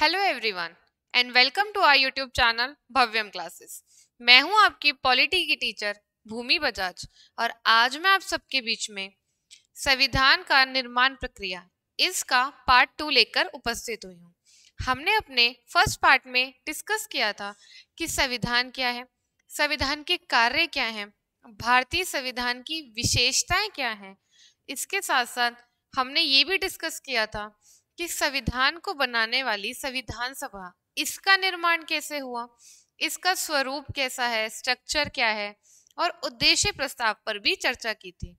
hello everyone and welcome to our YouTube channel Bhavyam classes मैं हूं आपकी पॉलिटी की टीचर भूमि बजाज और आज मैं आप सबके बीच में संविधान का निर्माण प्रक्रिया इसका पार्ट टू लेकर उपस्थित हुई हूं हमने अपने फर्स्ट पार्ट में डिस्कस किया था कि संविधान क्या है संविधान के कार्य क्या हैं भारतीय संविधान की विशेषताएं क्या हैं इसके साथ साथ हमने ये भी डिस्कस किया था कि संविधान को बनाने वाली संविधान सभा इसका निर्माण कैसे हुआ इसका स्वरूप कैसा है स्ट्रक्चर क्या है और उद्देश्य प्रस्ताव पर भी चर्चा की थी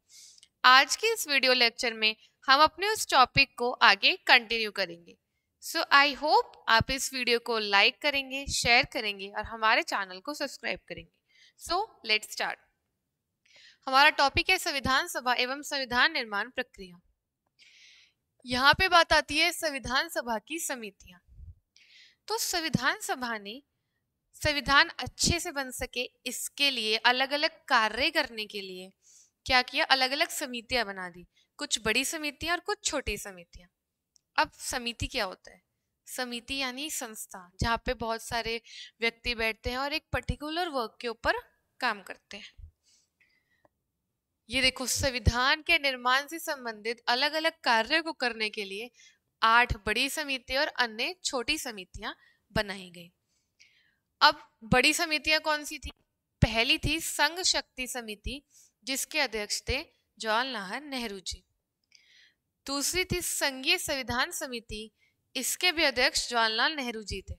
आज के इस वीडियो लेक्चर में हम अपने उस टॉपिक को आगे कंटिन्यू करेंगे सो आई होप आप इस वीडियो को लाइक करेंगे शेयर करेंगे और हमारे चैनल को सब्सक्राइब करेंगे सो लेट स्टार्ट हमारा टॉपिक है संविधान सभा एवं संविधान निर्माण प्रक्रिया यहाँ पे बात आती है संविधान सभा की समितियां तो संविधान सभा ने संविधान अच्छे से बन सके इसके लिए अलग अलग कार्य करने के लिए क्या किया अलग अलग समितियां बना दी कुछ बड़ी समितियां और कुछ छोटी समितियां अब समिति क्या होता है समिति यानी संस्था जहाँ पे बहुत सारे व्यक्ति बैठते हैं और एक पर्टिकुलर वर्क के ऊपर काम करते हैं ये देखो संविधान के निर्माण से संबंधित अलग अलग कार्य को करने के लिए आठ बड़ी समिति और अन्य छोटी समितियां बनाई गई अब बड़ी समितियां कौन सी थी पहली थी संघ शक्ति समिति जिसके अध्यक्ष थे जवाहरलाल नेहरू जी दूसरी थी संघीय संविधान समिति इसके भी अध्यक्ष जवाहरलाल नेहरू जी थे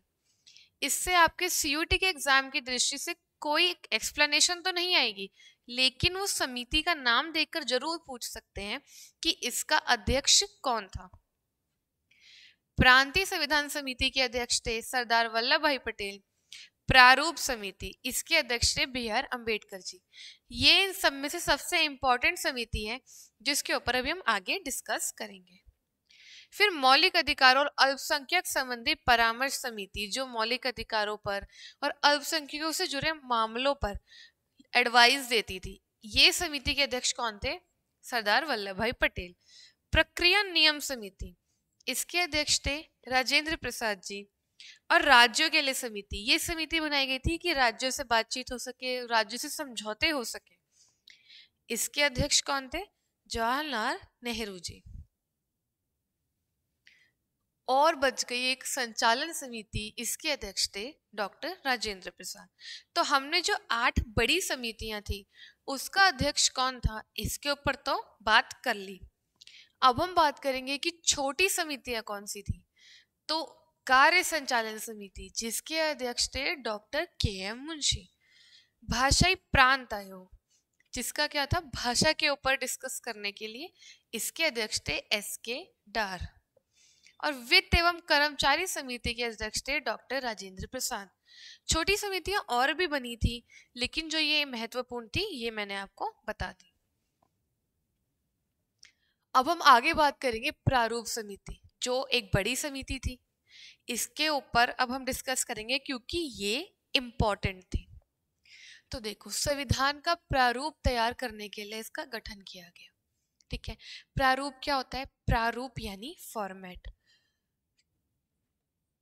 इससे आपके सीयूटी के एग्जाम की दृष्टि से कोई एक्सप्लेनेशन तो नहीं आएगी लेकिन उस समिति का नाम देखकर जरूर पूछ सकते हैं कि इसका अध्यक्ष कौन था प्रांतीय संविधान समिति के अध्यक्ष थे सरदार वल्लभ भाई पटेल प्रारूप समिति इसके अध्यक्ष थे बी आर अम्बेडकर जी ये इन सब में से सबसे इम्पोर्टेंट समिति है जिसके ऊपर अभी हम आगे डिस्कस करेंगे फिर मौलिक अधिकारों और अल्पसंख्यक संबंधी परामर्श समिति जो मौलिक अधिकारों पर और अल्पसंख्यकों से जुड़े मामलों पर एडवाइस देती थी ये समिति के अध्यक्ष कौन थे सरदार वल्लभ भाई पटेल प्रक्रिया नियम समिति इसके अध्यक्ष थे राजेंद्र प्रसाद जी और राज्यों के लिए समिति ये समिति बनाई गई थी कि राज्यों से बातचीत हो सके राज्यों से समझौते हो सके इसके अध्यक्ष कौन थे जवाहरलाल नेहरू जी और बच गई एक संचालन समिति इसके अध्यक्ष थे डॉक्टर राजेंद्र प्रसाद तो हमने जो आठ बड़ी समितियां थी उसका अध्यक्ष कौन था इसके ऊपर तो बात कर ली अब हम बात करेंगे कि छोटी समितियां कौन सी थी तो कार्य संचालन समिति जिसके अध्यक्ष थे डॉक्टर के एम मुंशी भाषाई प्रांत आयोग जिसका क्या था भाषा के ऊपर डिस्कस करने के लिए इसके अध्यक्ष थे एस के डार और वित्त एवं कर्मचारी समिति के अध्यक्ष थे डॉक्टर राजेंद्र प्रसाद छोटी समितियां और भी बनी थी लेकिन जो ये महत्वपूर्ण थी ये मैंने आपको बता दी अब हम आगे बात करेंगे प्रारूप समिति जो एक बड़ी समिति थी इसके ऊपर अब हम डिस्कस करेंगे क्योंकि ये इंपॉर्टेंट थी तो देखो संविधान का प्रारूप तैयार करने के लिए इसका गठन किया गया ठीक है प्रारूप क्या होता है प्रारूप यानी फॉर्मेट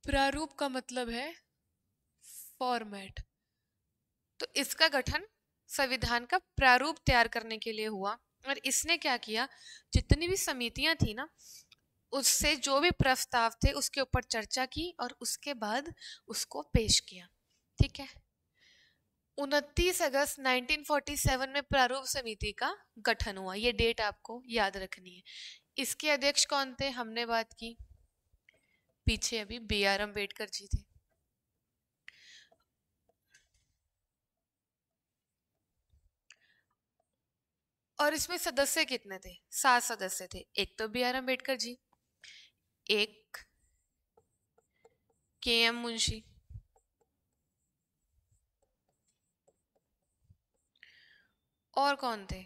प्रारूप का मतलब है फॉर्मेट तो इसका गठन संविधान का प्रारूप तैयार करने के लिए हुआ और इसने क्या किया जितनी भी समितियां थी ना उससे जो भी प्रस्ताव थे उसके ऊपर चर्चा की और उसके बाद उसको पेश किया ठीक है 29 अगस्त 1947 में प्रारूप समिति का गठन हुआ ये डेट आपको याद रखनी है इसके अध्यक्ष कौन थे हमने बात की पीछे अभी बी आर अम्बेडकर जी थे और इसमें सदस्य कितने थे सात सदस्य थे एक तो बी आर अम्बेडकर जी एक के एम मुंशी और कौन थे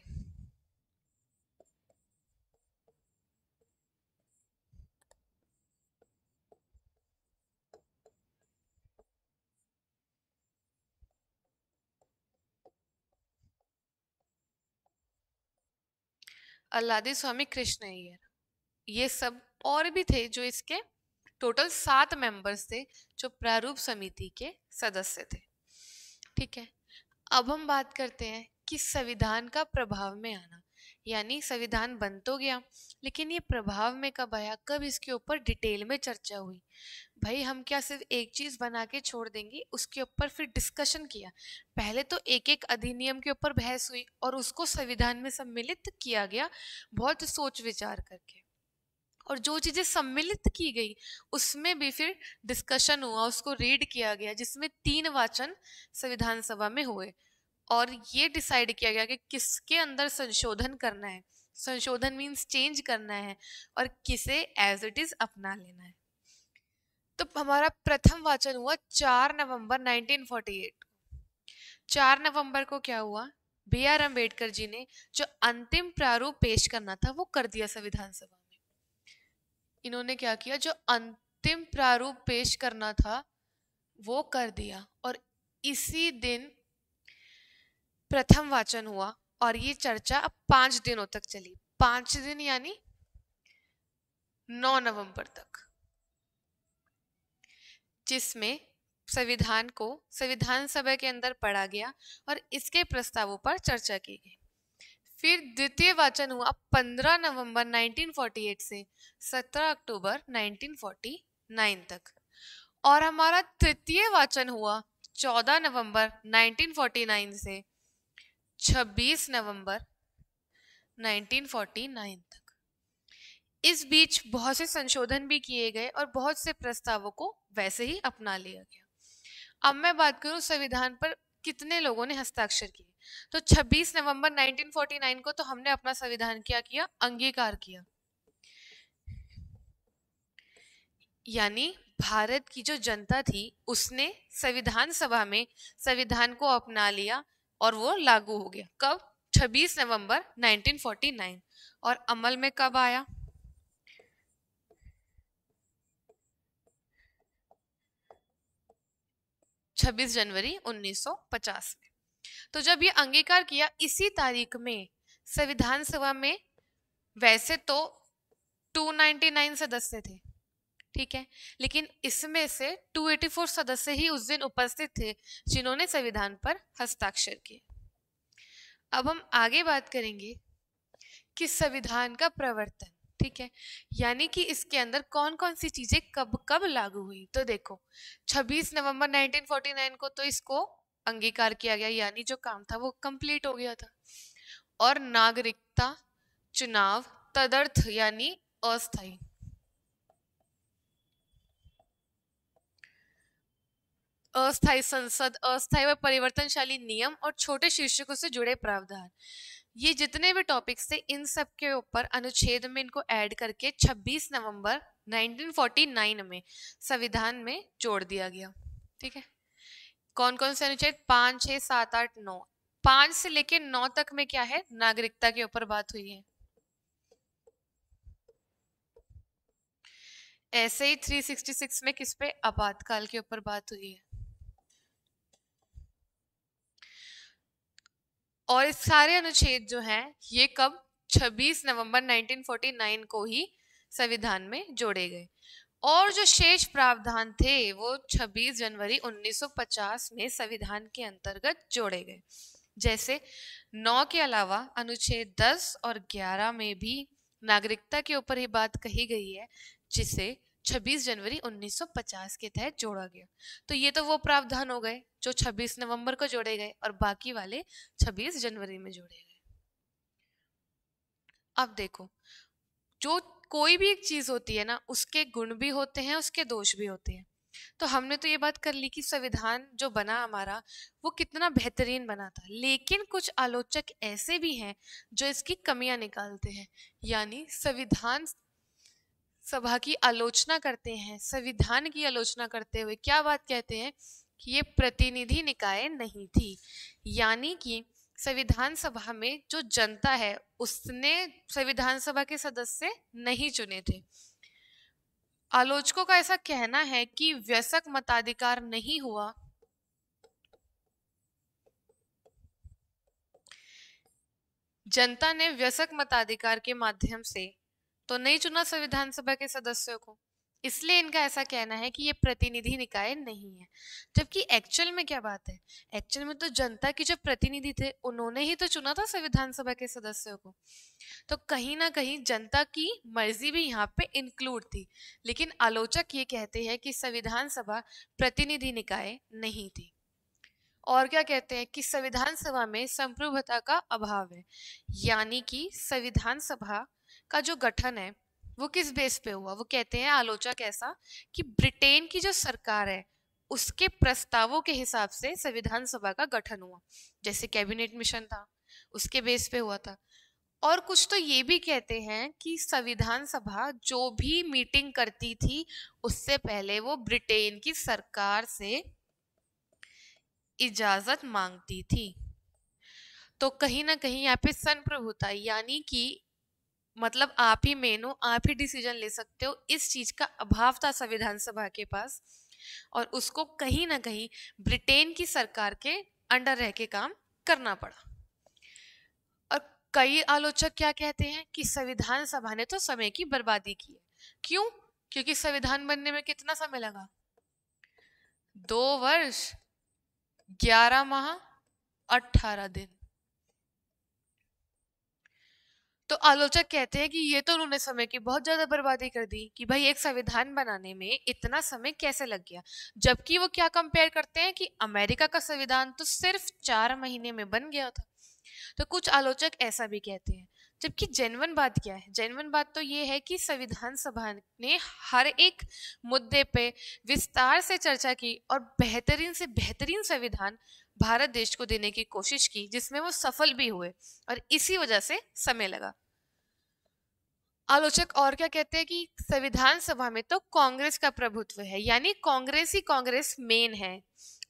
अल्लादी स्वामी कृष्ण अय्यर ये सब और भी थे जो इसके टोटल सात मेंबर्स थे जो प्रारूप समिति के सदस्य थे ठीक है अब हम बात करते हैं कि संविधान का प्रभाव में आना यानी संविधान बन तो गया लेकिन ये प्रभाव में कब आया कब इसके ऊपर डिटेल में चर्चा हुई भाई हम क्या सिर्फ एक चीज बना के छोड़ देंगे उसके ऊपर फिर डिस्कशन किया पहले तो एक एक अधिनियम के ऊपर बहस हुई और उसको संविधान में सम्मिलित किया गया बहुत सोच विचार करके और जो चीज़ें सम्मिलित की गई उसमें भी फिर डिस्कशन हुआ उसको रीड किया गया जिसमें तीन वाचन संविधान सभा में हुए और ये डिसाइड किया गया कि किसके अंदर संशोधन करना है संशोधन मीन्स चेंज करना है और किसे एज इट इज़ अपना लेना है तो हमारा प्रथम वाचन हुआ चार नवंबर 1948 चार नवंबर को क्या हुआ बी आर अम्बेडकर जी ने जो अंतिम प्रारूप पेश करना था वो कर दिया संविधान सभा में इन्होंने क्या किया जो अंतिम प्रारूप पेश करना था वो कर दिया और इसी दिन प्रथम वाचन हुआ और ये चर्चा अब पांच दिनों तक चली पांच दिन यानी नौ नवंबर तक जिसमें संविधान को संविधान सभा के अंदर पढ़ा गया और इसके प्रस्तावों पर चर्चा की गई फिर द्वितीय वाचन हुआ 15 नवंबर 1948 से 17 अक्टूबर 1949 तक और हमारा तृतीय वाचन हुआ 14 नवंबर 1949 से 26 नवंबर 1949 तक इस बीच बहुत से संशोधन भी किए गए और बहुत से प्रस्तावों को वैसे ही अपना लिया गया अब मैं बात करूं संविधान पर कितने लोगों ने हस्ताक्षर किए तो 26 नवंबर 1949 को तो हमने अपना संविधान क्या किया अंगीकार किया यानी भारत की जो जनता थी उसने संविधान सभा में संविधान को अपना लिया और वो लागू हो गया कब 26 नवंबर 1949 और अमल में कब आया 26 जनवरी 1950 में तो जब ये अंगीकार किया इसी तारीख में संविधान सभा में वैसे तो 299 सदस्य थे ठीक है लेकिन इसमें से 284 सदस्य ही उस दिन उपस्थित थे जिन्होंने संविधान पर हस्ताक्षर किए अब हम आगे बात करेंगे कि संविधान का प्रवर्तन ठीक है यानी कि इसके अंदर कौन कौन सी चीज़ें कब कब लागू हुई तो देखो 26 नवंबर 1949 को तो इसको अंगीकार किया गया यानी जो काम था वो कंप्लीट हो गया था और नागरिकता चुनाव तदर्थ यानी अस्थाई अस्थायी संसद अस्थायी व परिवर्तनशाली नियम और छोटे शीर्षकों से जुड़े प्रावधान ये जितने भी टॉपिक्स थे इन सब के ऊपर अनुच्छेद में इनको ऐड करके 26 नवंबर 1949 में संविधान में जोड़ दिया गया ठीक है कौन कौन से अनुच्छेद पाँच छः सात आठ नौ पाँच से लेके नौ तक में क्या है नागरिकता के ऊपर बात हुई है ऐसे ही 366 में किस पे आपातकाल के ऊपर बात हुई है और इस सारे अनुच्छेद जो हैं ये कब 26 नवंबर 1949 को ही संविधान में जोड़े गए और जो शेष प्रावधान थे वो 26 जनवरी 1950 में संविधान के अंतर्गत जोड़े गए जैसे 9 के अलावा अनुच्छेद 10 और 11 में भी नागरिकता के ऊपर ही बात कही गई है जिसे 26 जनवरी 1950 के तहत जोड़ा गया तो ये तो वो प्रावधान हो गए जो 26 नवंबर को जोड़े गए और बाकी वाले 26 जनवरी में जोड़े गए अब देखो जो कोई भी एक चीज होती है ना उसके गुण भी होते हैं उसके दोष भी होते हैं तो हमने तो ये बात कर ली कि संविधान जो बना हमारा वो कितना बेहतरीन बना था लेकिन कुछ आलोचक ऐसे भी हैं जो इसकी कमियां निकालते हैं यानी संविधान सभा की आलोचना करते हैं संविधान की आलोचना करते हुए क्या बात कहते हैं कि ये प्रतिनिधि निकाय नहीं थी यानी कि संविधान सभा में जो जनता है उसने संविधान सभा के सदस्य नहीं चुने थे आलोचकों का ऐसा कहना है कि व्यसक मताधिकार नहीं हुआ जनता ने व्यसक मताधिकार के माध्यम से तो नहीं चुना संविधान सभा के सदस्यों को इसलिए इनका ऐसा कहना है कि ये प्रतिनिधि निकाय नहीं है जबकि एक्चुअल में क्या बात है एक्चुअल में तो जनता की जो प्रतिनिधि थे उन्होंने ही तो चुना था संविधान सभा के सदस्यों को तो कहीं ना कहीं जनता की मर्जी भी यहाँ पे इंक्लूड थी लेकिन आलोचक ये कहते हैं कि संविधान सभा प्रतिनिधि निकाय नहीं थी और क्या कहते हैं कि संविधान सभा में संप्रभुता का अभाव है यानी कि संविधान सभा का जो गठन है वो किस बेस पे हुआ वो कहते हैं आलोचक ऐसा कि ब्रिटेन की जो सरकार है उसके प्रस्तावों के हिसाब से संविधान सभा का गठन हुआ जैसे कैबिनेट मिशन था उसके बेस पे हुआ था और कुछ तो ये भी कहते हैं कि संविधान सभा जो भी मीटिंग करती थी उससे पहले वो ब्रिटेन की सरकार से इजाजत मांगती थी तो कहीं ना कहीं यहाँ पे संप्रभुता यानी कि मतलब आप ही मेन हो आप ही डिसीजन ले सकते हो इस चीज का अभाव था संविधान सभा के पास और उसको कहीं ना कहीं ब्रिटेन की सरकार के अंडर रह के काम करना पड़ा और कई आलोचक क्या कहते हैं कि संविधान सभा ने तो समय की बर्बादी की है क्यों क्योंकि संविधान बनने में कितना समय लगा दो वर्ष ग्यारह माह अठारह दिन तो आलोचक कहते हैं कि ये तो उन्होंने समय की बहुत ज़्यादा बर्बादी कर दी कि भाई एक संविधान बनाने में इतना समय कैसे लग गया जबकि वो क्या कंपेयर करते हैं कि अमेरिका का संविधान तो सिर्फ चार महीने में बन गया था तो कुछ आलोचक ऐसा भी कहते हैं जबकि जेनवन बात क्या है जेनवन बात तो ये है कि संविधान सभा ने हर एक मुद्दे पे विस्तार से चर्चा की और बेहतरीन से बेहतरीन संविधान भारत देश को देने की कोशिश की जिसमें वो सफल भी हुए और इसी वजह से समय लगा आलोचक और क्या कहते हैं कि संविधान सभा में तो कांग्रेस का प्रभुत्व है यानी कांग्रेस ही कांग्रेस मेन है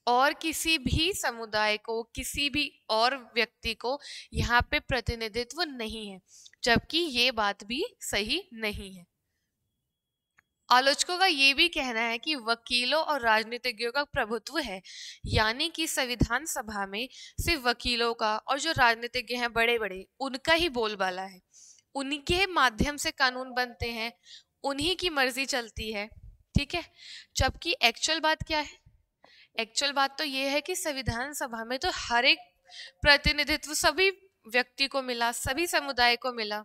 और किसी भी समुदाय को किसी भी और व्यक्ति को यहाँ पे प्रतिनिधित्व नहीं है जबकि ये बात भी सही नहीं है आलोचकों का ये भी कहना है कि वकीलों और राजनीतिज्ञों का प्रभुत्व है यानी कि संविधान सभा में सिर्फ वकीलों का और जो राजनीतिज्ञ हैं बड़े बड़े उनका ही बोलबाला है उनके माध्यम से कानून बनते हैं उन्हीं की मर्जी चलती है ठीक है जबकि एक्चुअल बात क्या है एक्चुअल बात तो ये है कि संविधान सभा में तो हर एक प्रतिनिधित्व सभी व्यक्ति को मिला सभी समुदाय को मिला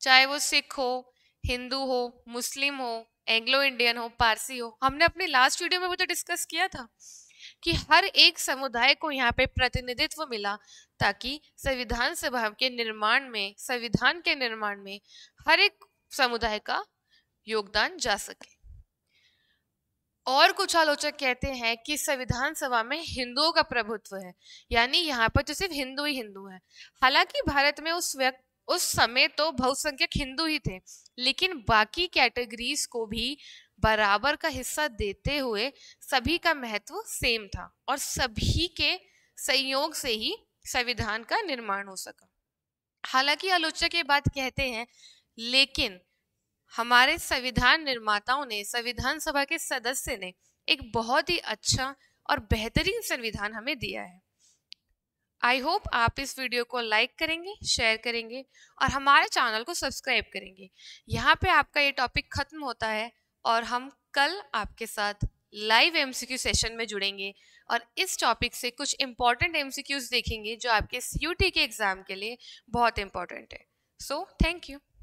चाहे वो सिख हो हिंदू हो मुस्लिम हो एंग्लो इंडियन हो पारसी हो हमने अपने लास्ट वीडियो में भी तो डिस्कस किया था कि हर एक समुदाय को यहाँ पे प्रतिनिधित्व मिला ताकि संविधान सभा के निर्माण में संविधान के निर्माण में हर एक समुदाय का योगदान जा सके और कुछ आलोचक कहते हैं कि संविधान सभा में हिंदुओं का प्रभुत्व है यानी यहाँ पर तो सिर्फ हिंदू ही हिंदू है हालांकि भारत में उस वक्त उस समय तो बहुसंख्यक हिंदू ही थे लेकिन बाकी कैटेगरीज को भी बराबर का हिस्सा देते हुए सभी का महत्व सेम था और सभी के संयोग से ही संविधान का निर्माण हो सका हालांकि आलोचक ये बात कहते हैं लेकिन हमारे संविधान निर्माताओं ने संविधान सभा के सदस्य ने एक बहुत ही अच्छा और बेहतरीन संविधान हमें दिया है आई होप आप इस वीडियो को लाइक करेंगे शेयर करेंगे और हमारे चैनल को सब्सक्राइब करेंगे यहाँ पे आपका ये टॉपिक ख़त्म होता है और हम कल आपके साथ लाइव एमसीक्यू सेशन में जुड़ेंगे और इस टॉपिक से कुछ सी एमसीक्यूज़ देखेंगे जो आपके सी के एग्ज़ाम के लिए बहुत इम्पॉर्टेंट है सो थैंक यू